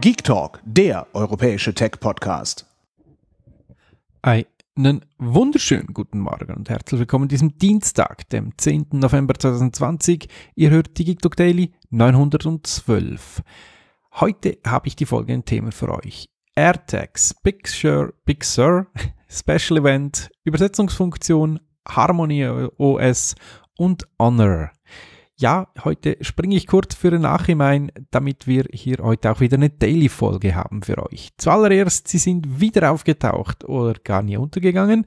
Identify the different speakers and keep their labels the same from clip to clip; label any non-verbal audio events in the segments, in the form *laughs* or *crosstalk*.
Speaker 1: Geek Talk, der europäische Tech-Podcast. Einen wunderschönen guten Morgen und herzlich willkommen diesem Dienstag, dem 10. November 2020. Ihr hört die Geek Talk Daily 912. Heute habe ich die folgenden Themen für euch. AirTags, Big Sur, Big Sur, *laughs* Special Event, Übersetzungsfunktion, Harmony OS und Honor. Ja, heute springe ich kurz für den Nachhinein, damit wir hier heute auch wieder eine Daily-Folge haben für euch. Zuallererst, sie sind wieder aufgetaucht oder gar nie untergegangen.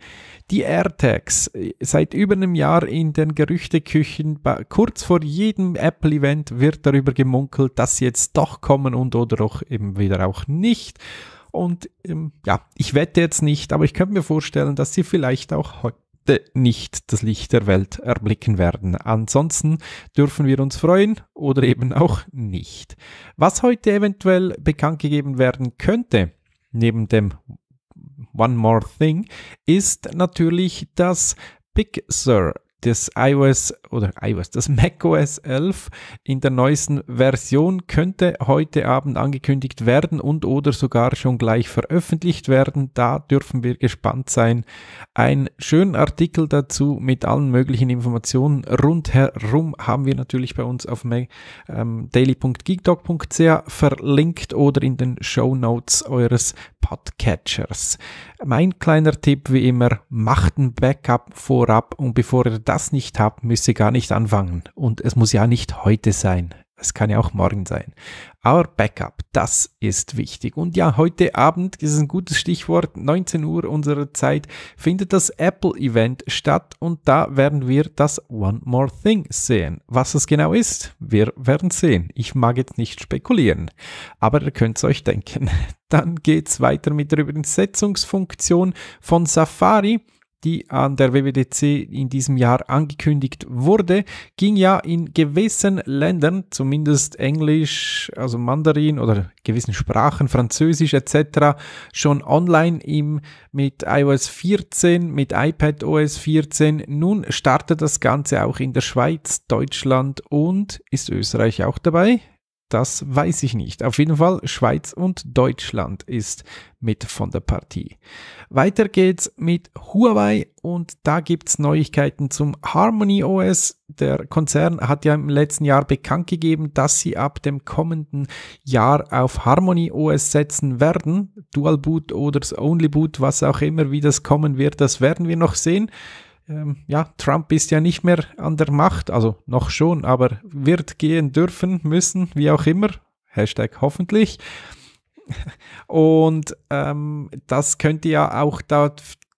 Speaker 1: Die AirTags, äh, seit über einem Jahr in den Gerüchteküchen, kurz vor jedem Apple-Event wird darüber gemunkelt, dass sie jetzt doch kommen und oder doch eben wieder auch nicht. Und ähm, ja, ich wette jetzt nicht, aber ich könnte mir vorstellen, dass sie vielleicht auch heute nicht das Licht der Welt erblicken werden. Ansonsten dürfen wir uns freuen oder eben auch nicht. Was heute eventuell bekannt gegeben werden könnte, neben dem One More Thing, ist natürlich das Big Sur das iOS oder iOS, das macOS 11 in der neuesten Version könnte heute Abend angekündigt werden und oder sogar schon gleich veröffentlicht werden. Da dürfen wir gespannt sein. Ein schönen Artikel dazu mit allen möglichen Informationen rundherum haben wir natürlich bei uns auf ähm, daily.geekdoc.ca verlinkt oder in den Show Notes eures Podcatchers. Mein kleiner Tipp wie immer, macht ein Backup vorab und bevor ihr das nicht habt, müsst ihr gar nicht anfangen. Und es muss ja nicht heute sein. Es kann ja auch morgen sein. Aber Backup, das ist wichtig. Und ja, heute Abend ist ein gutes Stichwort, 19 Uhr unserer Zeit, findet das Apple-Event statt und da werden wir das One More Thing sehen. Was es genau ist, wir werden sehen. Ich mag jetzt nicht spekulieren, aber ihr könnt es euch denken. *laughs* Dann geht es weiter mit der Übersetzungsfunktion von Safari die an der WWDC in diesem Jahr angekündigt wurde, ging ja in gewissen Ländern, zumindest Englisch, also Mandarin oder gewissen Sprachen, Französisch etc., schon online im, mit iOS 14, mit iPadOS 14. Nun startet das Ganze auch in der Schweiz, Deutschland und ist Österreich auch dabei? Das weiß ich nicht. Auf jeden Fall Schweiz und Deutschland ist mit von der Partie. Weiter geht's mit Huawei und da gibt's Neuigkeiten zum Harmony OS. Der Konzern hat ja im letzten Jahr bekannt gegeben, dass sie ab dem kommenden Jahr auf Harmony OS setzen werden. Dual Boot oder Only Boot, was auch immer, wie das kommen wird, das werden wir noch sehen ähm, ja, Trump ist ja nicht mehr an der Macht, also noch schon, aber wird gehen dürfen, müssen, wie auch immer. Hashtag hoffentlich. *laughs* Und ähm, das könnte ja auch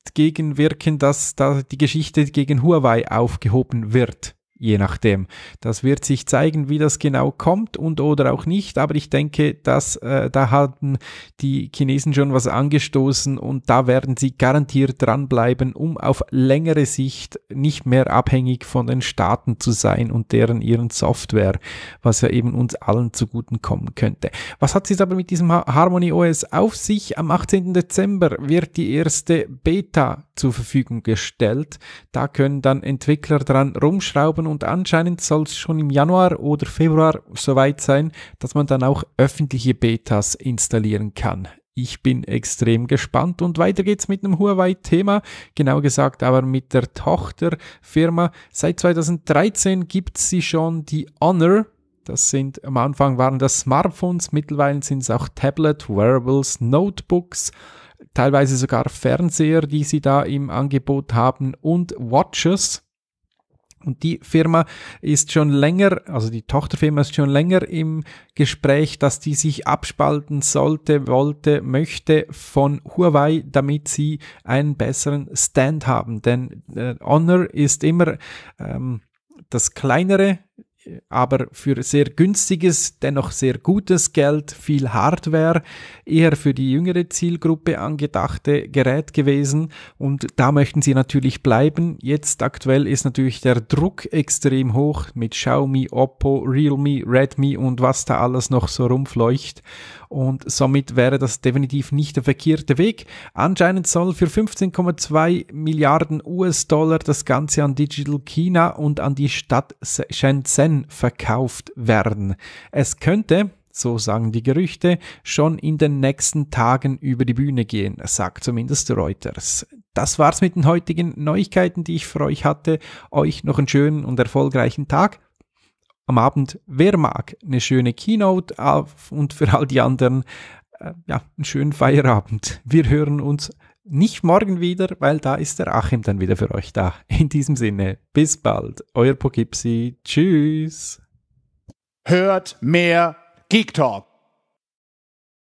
Speaker 1: dagegen wirken, dass da die Geschichte gegen Huawei aufgehoben wird je nachdem. Das wird sich zeigen, wie das genau kommt und oder auch nicht, aber ich denke, dass äh, da haben die Chinesen schon was angestoßen und da werden sie garantiert dranbleiben, um auf längere Sicht nicht mehr abhängig von den Staaten zu sein und deren ihren Software, was ja eben uns allen zuguten kommen könnte. Was hat es jetzt aber mit diesem Harmony OS auf sich? Am 18. Dezember wird die erste Beta zur Verfügung gestellt. Da können dann Entwickler dran rumschrauben und anscheinend soll es schon im Januar oder Februar soweit sein, dass man dann auch öffentliche Betas installieren kann. Ich bin extrem gespannt und weiter geht's mit einem Huawei-Thema, genau gesagt aber mit der Tochterfirma. Seit 2013 gibt sie schon die Honor, das sind am Anfang waren das Smartphones, mittlerweile sind es auch Tablet, Wearables, Notebooks teilweise sogar Fernseher, die sie da im Angebot haben und Watches. Und die Firma ist schon länger, also die Tochterfirma ist schon länger im Gespräch, dass die sich abspalten sollte, wollte, möchte von Huawei, damit sie einen besseren Stand haben. Denn äh, Honor ist immer ähm, das kleinere aber für sehr günstiges, dennoch sehr gutes Geld, viel Hardware, eher für die jüngere Zielgruppe angedachte Gerät gewesen und da möchten sie natürlich bleiben. Jetzt aktuell ist natürlich der Druck extrem hoch mit Xiaomi, Oppo, Realme, Redmi und was da alles noch so rumfleucht und somit wäre das definitiv nicht der verkehrte Weg. Anscheinend soll für 15,2 Milliarden US-Dollar das Ganze an Digital China und an die Stadt Shenzhen verkauft werden. Es könnte, so sagen die Gerüchte, schon in den nächsten Tagen über die Bühne gehen, sagt zumindest Reuters. Das war's mit den heutigen Neuigkeiten, die ich für euch hatte. Euch noch einen schönen und erfolgreichen Tag am Abend, wer mag, eine schöne Keynote und für all die anderen äh, ja, einen schönen Feierabend. Wir hören uns nicht morgen wieder, weil da ist der Achim dann wieder für euch da. In diesem Sinne, bis bald, euer Pogipsi. Tschüss. Hört mehr Geek Talk.